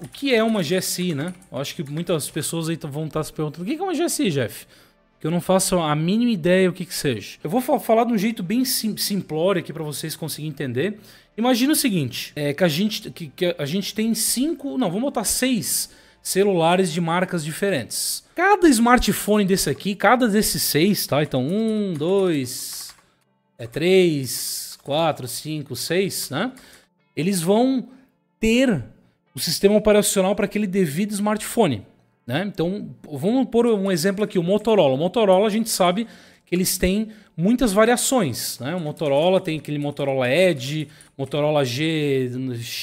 o que é uma GSI, né? Eu acho que muitas pessoas aí vão estar se perguntando: o que é uma GSI, Jeff? Que eu não faço a mínima ideia o que, que seja. Eu vou falar de um jeito bem sim, simplório aqui para vocês conseguirem entender. Imagina o seguinte: é que a gente, que, que a gente tem cinco, não, vamos botar seis celulares de marcas diferentes. Cada smartphone desse aqui, cada desses seis, tá? Então, um, dois, é, três, quatro, cinco, seis, né? Eles vão ter o sistema operacional para aquele devido smartphone. Né? Então, vamos pôr um exemplo aqui, o Motorola. O Motorola a gente sabe que eles têm muitas variações. Né? O Motorola tem aquele Motorola Edge, Motorola G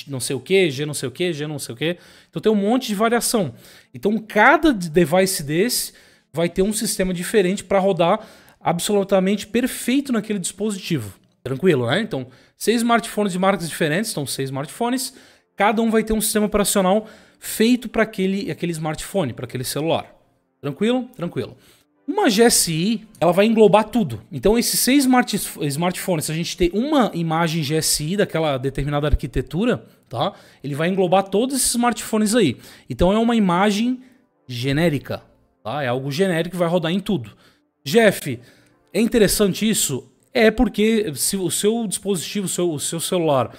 não sei o que, G não sei o que, G não sei o que. Então tem um monte de variação. Então cada device desse vai ter um sistema diferente para rodar absolutamente perfeito naquele dispositivo. Tranquilo, né? Então, seis smartphones de marcas diferentes, então seis smartphones, Cada um vai ter um sistema operacional feito para aquele, aquele smartphone, para aquele celular. Tranquilo? Tranquilo. Uma GSI, ela vai englobar tudo. Então, esses seis smart, smartphones, se a gente tem uma imagem GSI daquela determinada arquitetura, tá? Ele vai englobar todos esses smartphones aí. Então, é uma imagem genérica, tá? É algo genérico que vai rodar em tudo. Jeff, é interessante isso? É porque se o seu dispositivo, o seu, o seu celular,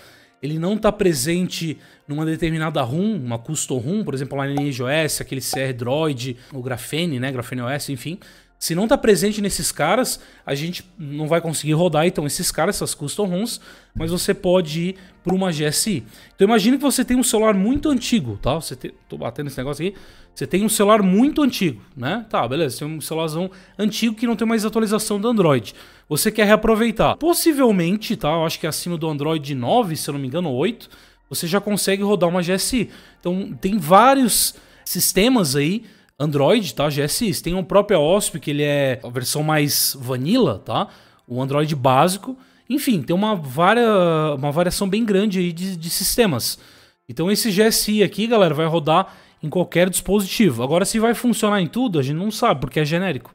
ele não está presente numa determinada ROM, uma custom ROM, por exemplo, lá na NGOS, aquele CR Droid, o Grafene, né, Grafene OS, enfim, se não está presente nesses caras, a gente não vai conseguir rodar então esses caras, essas custom ROMs, mas você pode ir para uma GSI. Então imagine que você tem um celular muito antigo, tá? Você te... Tô batendo esse negócio aqui. Você tem um celular muito antigo, né? Tá, beleza. Você tem um celularzão antigo que não tem mais atualização do Android. Você quer reaproveitar. Possivelmente, tá? Eu acho que é acima do Android 9, se eu não me engano, 8, você já consegue rodar uma GSI. Então tem vários sistemas aí Android, tá? GSX. Tem um próprio OSP, que ele é a versão mais vanilla, tá? O Android básico. Enfim, tem uma, varia, uma variação bem grande aí de, de sistemas. Então esse GSI aqui, galera, vai rodar em qualquer dispositivo. Agora, se vai funcionar em tudo, a gente não sabe, porque é genérico.